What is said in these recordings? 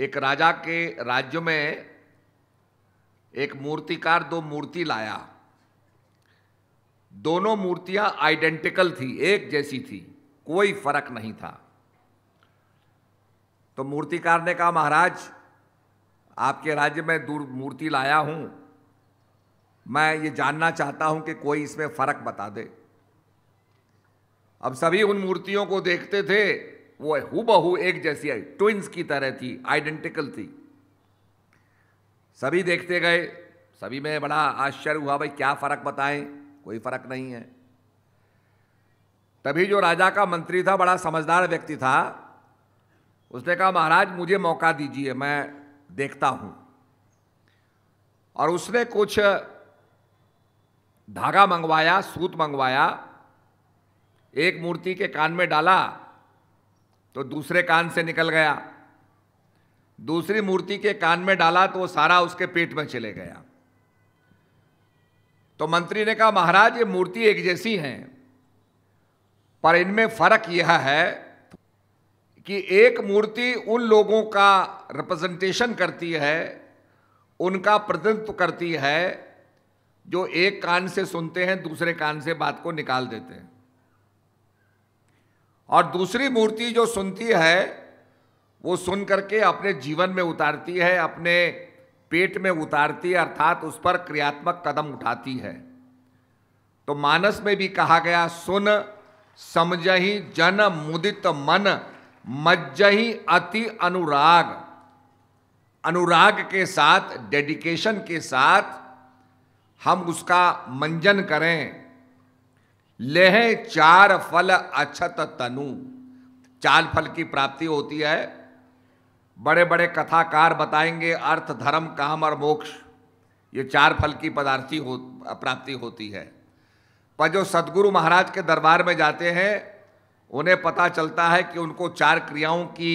एक राजा के राज्य में एक मूर्तिकार दो मूर्ति लाया दोनों मूर्तियां आइडेंटिकल थी एक जैसी थी कोई फर्क नहीं था तो मूर्तिकार ने कहा महाराज आपके राज्य में दूर मूर्ति लाया हूं मैं ये जानना चाहता हूं कि कोई इसमें फर्क बता दे अब सभी उन मूर्तियों को देखते थे वो हूबहू एक जैसी आई ट्विंस की तरह थी आइडेंटिकल थी सभी देखते गए सभी में बड़ा आश्चर्य हुआ भाई क्या फर्क बताएं कोई फर्क नहीं है तभी जो राजा का मंत्री था बड़ा समझदार व्यक्ति था उसने कहा महाराज मुझे मौका दीजिए मैं देखता हूं और उसने कुछ धागा मंगवाया सूत मंगवाया एक मूर्ति के कान में डाला तो दूसरे कान से निकल गया दूसरी मूर्ति के कान में डाला तो वो सारा उसके पेट में चले गया तो मंत्री ने कहा महाराज ये मूर्ति एक जैसी हैं पर इनमें फर्क यह है कि एक मूर्ति उन लोगों का रिप्रेजेंटेशन करती है उनका प्रतिनिधित्व करती है जो एक कान से सुनते हैं दूसरे कान से बात को निकाल देते हैं और दूसरी मूर्ति जो सुनती है वो सुन करके अपने जीवन में उतारती है अपने पेट में उतारती है अर्थात उस पर क्रियात्मक कदम उठाती है तो मानस में भी कहा गया सुन समझही जन मुदित मन मज्जही अति अनुराग अनुराग के साथ डेडिकेशन के साथ हम उसका मंजन करें लेह चार फल अछत तनु चार फल की प्राप्ति होती है बड़े बड़े कथाकार बताएंगे अर्थ धर्म काम और मोक्ष ये चार फल की पदार्थी हो प्राप्ति होती है पर जो सदगुरु महाराज के दरबार में जाते हैं उन्हें पता चलता है कि उनको चार क्रियाओं की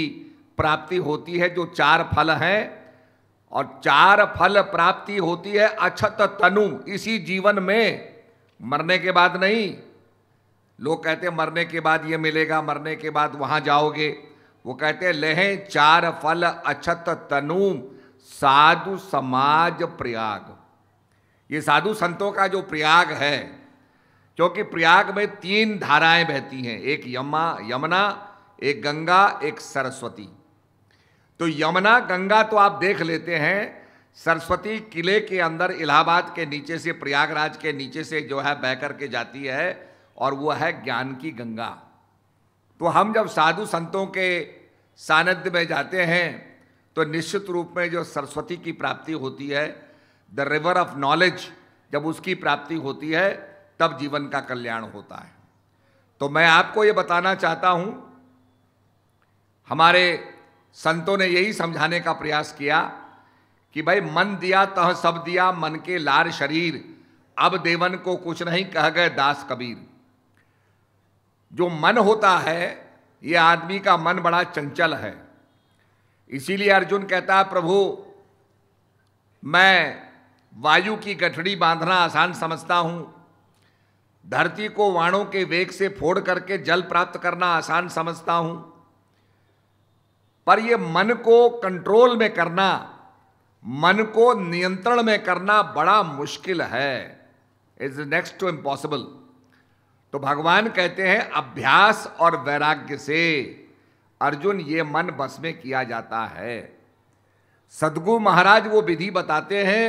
प्राप्ति होती है जो चार फल हैं और चार फल प्राप्ति होती है अछत तनु इसी जीवन में मरने के बाद नहीं लोग कहते हैं मरने के बाद ये मिलेगा मरने के बाद वहाँ जाओगे वो कहते हैं लहें चार फल अछत तनु साधु समाज प्रयाग ये साधु संतों का जो प्रयाग है क्योंकि प्रयाग में तीन धाराएं बहती हैं एक यमा यमुना एक गंगा एक सरस्वती तो यमुना गंगा तो आप देख लेते हैं सरस्वती किले के अंदर इलाहाबाद के नीचे से प्रयागराज के नीचे से जो है बह कर के जाती है और वो है ज्ञान की गंगा तो हम जब साधु संतों के सानिध्य में जाते हैं तो निश्चित रूप में जो सरस्वती की प्राप्ति होती है द रिवर ऑफ नॉलेज जब उसकी प्राप्ति होती है तब जीवन का कल्याण होता है तो मैं आपको ये बताना चाहता हूँ हमारे संतों ने यही समझाने का प्रयास किया कि भाई मन दिया तह सब दिया मन के लार शरीर अब देवन को कुछ नहीं कह गए दास कबीर जो मन होता है ये आदमी का मन बड़ा चंचल है इसीलिए अर्जुन कहता है प्रभु मैं वायु की गठड़ी बांधना आसान समझता हूँ धरती को वाणों के वेग से फोड़ करके जल प्राप्त करना आसान समझता हूँ पर यह मन को कंट्रोल में करना मन को नियंत्रण में करना बड़ा मुश्किल है इज नेक्स्ट टू इम्पॉसिबल तो भगवान कहते हैं अभ्यास और वैराग्य से अर्जुन ये मन बस में किया जाता है सदगु महाराज वो विधि बताते हैं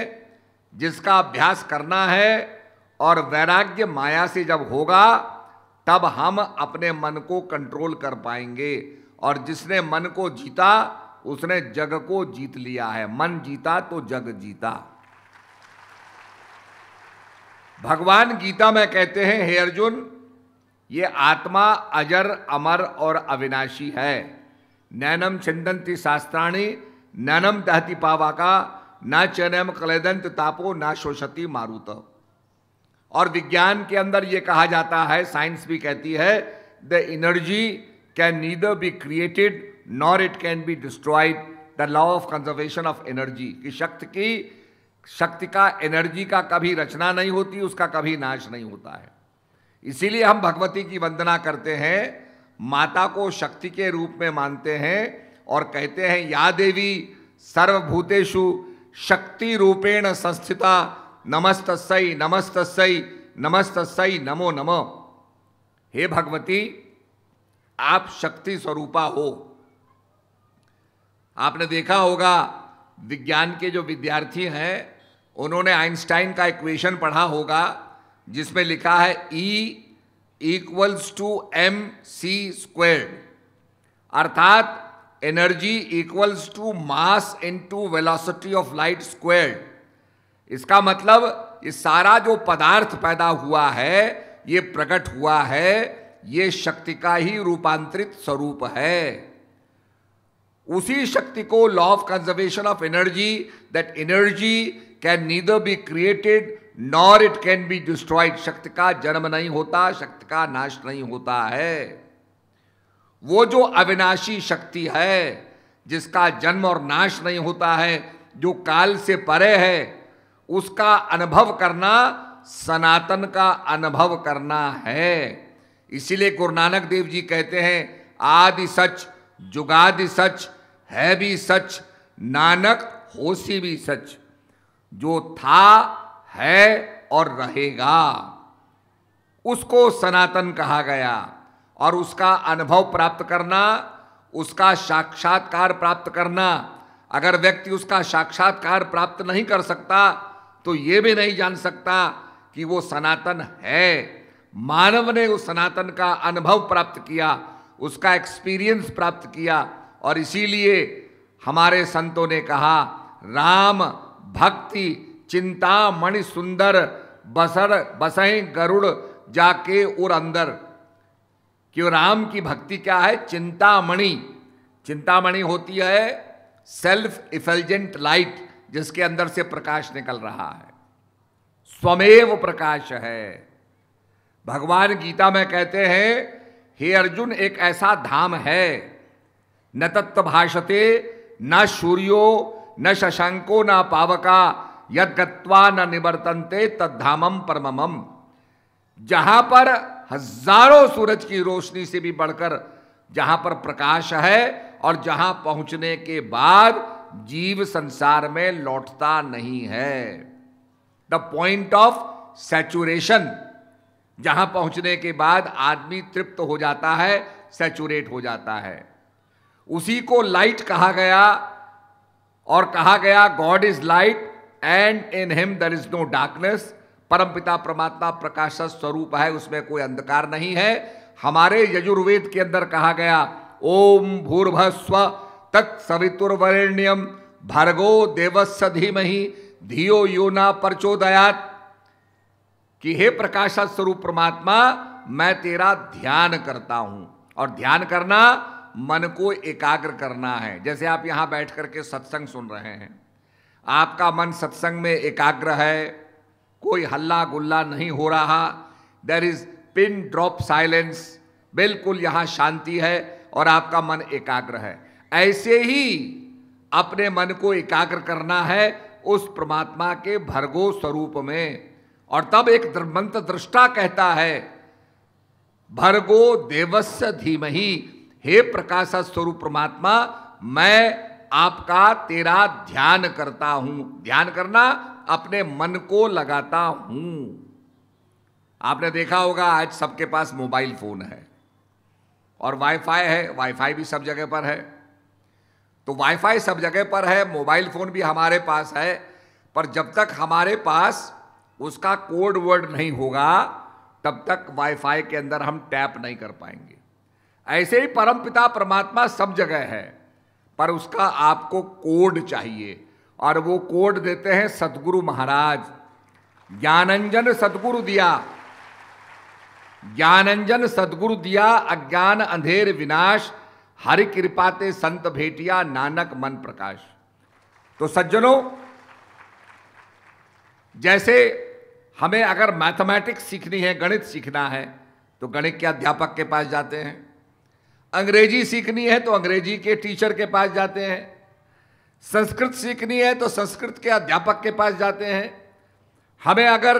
जिसका अभ्यास करना है और वैराग्य माया से जब होगा तब हम अपने मन को कंट्रोल कर पाएंगे और जिसने मन को जीता उसने जग को जीत लिया है मन जीता तो जग जीता भगवान गीता में कहते हैं हे अर्जुन ये आत्मा अजर अमर और अविनाशी है नैनम छिंदंती शास्त्राणी नैनम दहती पावा का न चनम कलेदंत तापो ना शोषति मारुत और विज्ञान के अंदर ये कहा जाता है साइंस भी कहती है the energy can neither be created nor it can be destroyed the law of conservation of energy की शक्ति की शक्ति का एनर्जी का कभी रचना नहीं होती उसका कभी नाश नहीं होता है इसीलिए हम भगवती की वंदना करते हैं माता को शक्ति के रूप में मानते हैं और कहते हैं या देवी सर्वभूतेषु शक्ति रूपेण संस्थिता नमस्त सई नमस्त सई नमस्त सई नमो नमो हे भगवती आप शक्ति स्वरूपा हो आपने देखा होगा विज्ञान के जो विद्यार्थी हैं उन्होंने आइंस्टाइन का इक्वेशन पढ़ा होगा जिसमें लिखा है E equals to M C squared अर्थात energy equals to mass into velocity of light squared इसका मतलब ये सारा जो पदार्थ पैदा हुआ है ये प्रकट हुआ है ये शक्ति का ही रूपांतरित स्वरूप है उसी शक्ति को law of conservation of energy that energy can neither be created nor it can be destroyed शक्ति का जन्म नहीं होता शक्ति का नाश नहीं होता है वो जो अविनाशी शक्ति है जिसका जन्म और नाश नहीं होता है जो काल से परे है उसका अनुभव करना सनातन का अनुभव करना है इसीलिए गुरु नानक देव जी कहते हैं आदि सच जुगादि सच है भी सच नानक होसी भी सच जो था है और रहेगा उसको सनातन कहा गया और उसका अनुभव प्राप्त करना उसका साक्षात्कार प्राप्त करना अगर व्यक्ति उसका साक्षात्कार प्राप्त नहीं कर सकता तो ये भी नहीं जान सकता कि वो सनातन है मानव ने उस सनातन का अनुभव प्राप्त किया उसका एक्सपीरियंस प्राप्त किया और इसीलिए हमारे संतों ने कहा राम भक्ति चिंता मणि सुंदर बसर बसें गरुड़ जाके और अंदर क्यों राम की भक्ति क्या है चिंतामणि चिंतामणि होती है सेल्फ इफेलजेंट लाइट जिसके अंदर से प्रकाश निकल रहा है स्वमेव प्रकाश है भगवान गीता में कहते हैं हे अर्जुन एक ऐसा धाम है न तत्त भाषते न सूर्यो न शशंको न पावका यद गत्वा न निवर्तनते तद्धामम परमम जहां पर हजारों सूरज की रोशनी से भी बढ़कर जहां पर प्रकाश है और जहां पहुंचने के बाद जीव संसार में लौटता नहीं है द पॉइंट ऑफ सेचुरेशन जहां पहुंचने के बाद आदमी तृप्त हो जाता है सेचुरेट हो जाता है उसी को लाइट कहा गया और कहा गया God is light and in him there is no darkness परमपिता परमात्मा प्रकाश स्वरूप है उसमें कोई अंधकार नहीं है हमारे यजुर्वेद के अंदर कहा गया ओम भूर्भस्व तत्सवितुर्वरेण्यम भर्गो देवस्व धीमहि धियो यो ना प्रचोदयात कि हे प्रकाश स्वरूप परमात्मा मैं तेरा ध्यान करता हूं और ध्यान करना मन को एकाग्र करना है जैसे आप यहाँ बैठ कर के सत्संग सुन रहे हैं आपका मन सत्संग में एकाग्र है कोई हल्ला गुल्ला नहीं हो रहा there is pin drop silence बिल्कुल यहाँ शांति है और आपका मन एकाग्र है ऐसे ही अपने मन को एकाग्र करना है उस परमात्मा के भरगो स्वरूप में और तब एक मंत्र दृष्टा कहता है भरगो देवस्य धीमही हे प्रकाश स्वरूप परमात्मा मैं आपका तेरा ध्यान करता हूं ध्यान करना अपने मन को लगाता हूं आपने देखा होगा आज सबके पास मोबाइल फोन है और वाईफाई है वाईफाई भी सब जगह पर है तो वाईफाई सब जगह पर है मोबाइल फ़ोन भी हमारे पास है पर जब तक हमारे पास उसका कोड वर्ड नहीं होगा तब तक वाईफाई के अंदर हम टैप नहीं कर पाएंगे ऐसे ही परमपिता परमात्मा सब जगह है पर उसका आपको कोड चाहिए और वो कोड देते हैं सदगुरु महाराज ज्ञानंजन सदगुरु दिया ज्ञानंजन सदगुरु दिया अज्ञान अंधेर विनाश हरि कृपाते संत भेटिया नानक मन प्रकाश तो सज्जनों जैसे हमें अगर मैथमेटिक्स सीखनी है गणित सीखना है तो गणित के अध्यापक के पास जाते हैं अंग्रेजी सीखनी है तो अंग्रेजी के टीचर के पास जाते हैं संस्कृत सीखनी है तो संस्कृत के अध्यापक के पास जाते हैं हमें अगर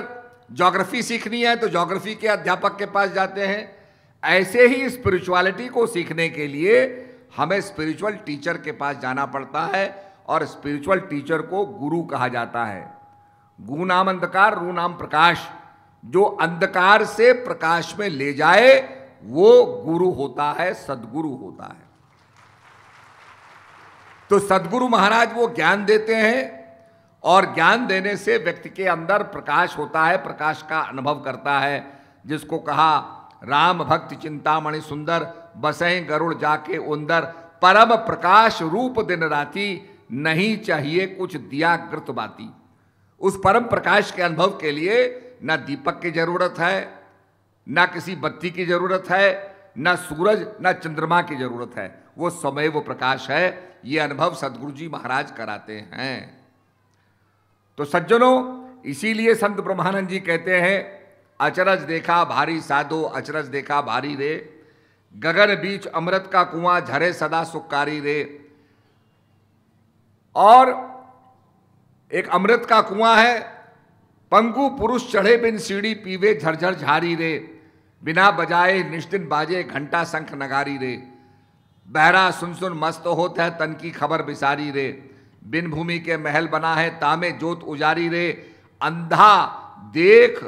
ज्योग्राफी सीखनी है तो जोग्राफी के अध्यापक के पास जाते हैं ऐसे ही स्पिरिचुअलिटी को सीखने के लिए हमें स्पिरिचुअल टीचर के पास जाना पड़ता है और स्पिरिचुअल टीचर को गुरु कहा जाता है गु नाम अंधकार रू नाम प्रकाश जो अंधकार से प्रकाश में ले जाए वो गुरु होता है सदगुरु होता है तो सदगुरु महाराज वो ज्ञान देते हैं और ज्ञान देने से व्यक्ति के अंदर प्रकाश होता है प्रकाश का अनुभव करता है जिसको कहा राम भक्त चिंतामणि सुंदर बसें गरुड़ जाके उंदर परम प्रकाश रूप दिन राति नहीं चाहिए कुछ दिया कृत बाती उस परम प्रकाश के अनुभव के लिए न दीपक की जरूरत है ना किसी बत्ती की ज़रूरत है ना सूरज ना चंद्रमा की ज़रूरत है वो समय वो प्रकाश है ये अनुभव सदगुरु जी महाराज कराते हैं तो सज्जनों इसीलिए संत ब्रह्मानंद जी कहते हैं अचरज देखा भारी साधो अचरज देखा भारी रे गगन बीच अमृत का कुआं झरे सदा सुखकारी रे और एक अमृत का कुआं है पंगु पुरुष चढ़े बिन सीढ़ी पीवे झरझर झारी रे बिना बजाए निश्चिन बाजे घंटा शंख नगारी रे बहरा सुन सुन मस्त होत है तन की खबर बिसारी रे बिन भूमि के महल बना है तामे जोत उजारी रे अंधा देख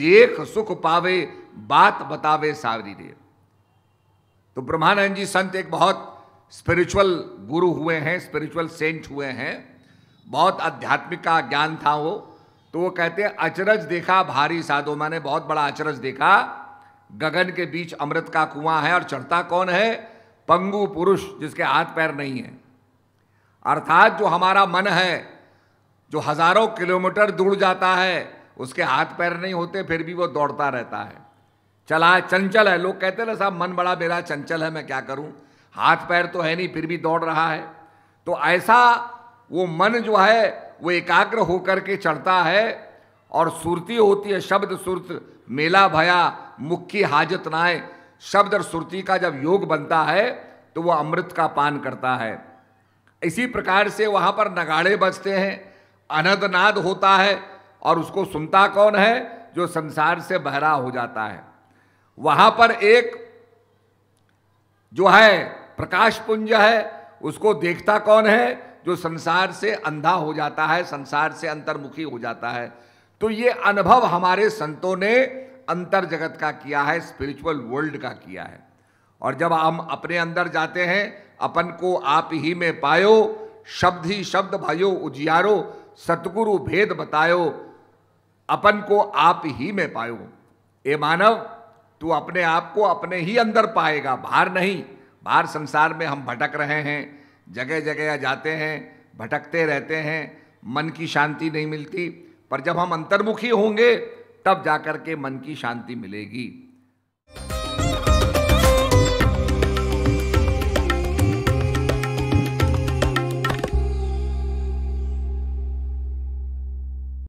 देख सुख पावे बात बतावे सावरी रे तो ब्रह्मानंद जी संत एक बहुत स्पिरिचुअल गुरु हुए हैं स्पिरिचुअल सेंट हुए हैं बहुत आध्यात्मिक का ज्ञान था वो तो वो कहते हैं अचरज देखा भारी साधो मैंने बहुत बड़ा अचरज देखा गगन के बीच अमृत का कुआं है और चढ़ता कौन है पंगु पुरुष जिसके हाथ पैर नहीं है अर्थात जो हमारा मन है जो हजारों किलोमीटर दूर जाता है उसके हाथ पैर नहीं होते फिर भी वो दौड़ता रहता है चला चंचल है लोग कहते ना साहब मन बड़ा मेरा चंचल है मैं क्या करूं हाथ पैर तो है नहीं फिर भी दौड़ रहा है तो ऐसा वो मन जो है वो एकाग्र होकर के चढ़ता है और सुरती होती है शब्द सुरत मेला भया मुख्य हाजत नाय शब्द और सुरती का जब योग बनता है तो वह अमृत का पान करता है इसी प्रकार से वहाँ पर नगाड़े बजते हैं अनदनाद होता है और उसको सुनता कौन है जो संसार से बहरा हो जाता है वहाँ पर एक जो है प्रकाश पुंज है उसको देखता कौन है जो संसार से अंधा हो जाता है संसार से अंतर्मुखी हो जाता है तो ये अनुभव हमारे संतों ने अंतर जगत का किया है स्पिरिचुअल वर्ल्ड का किया है और जब हम अपने अंदर जाते हैं अपन को आप ही में पायो शब्द ही शब्द भयो उजियारो सतगुरु भेद बतायो अपन को आप ही में पायो ए मानव तू अपने आप को अपने ही अंदर पाएगा बाहर नहीं बाहर संसार में हम भटक रहे हैं जगह जगह जाते हैं भटकते रहते हैं मन की शांति नहीं मिलती पर जब हम अंतर्मुखी होंगे तब जाकर के मन की शांति मिलेगी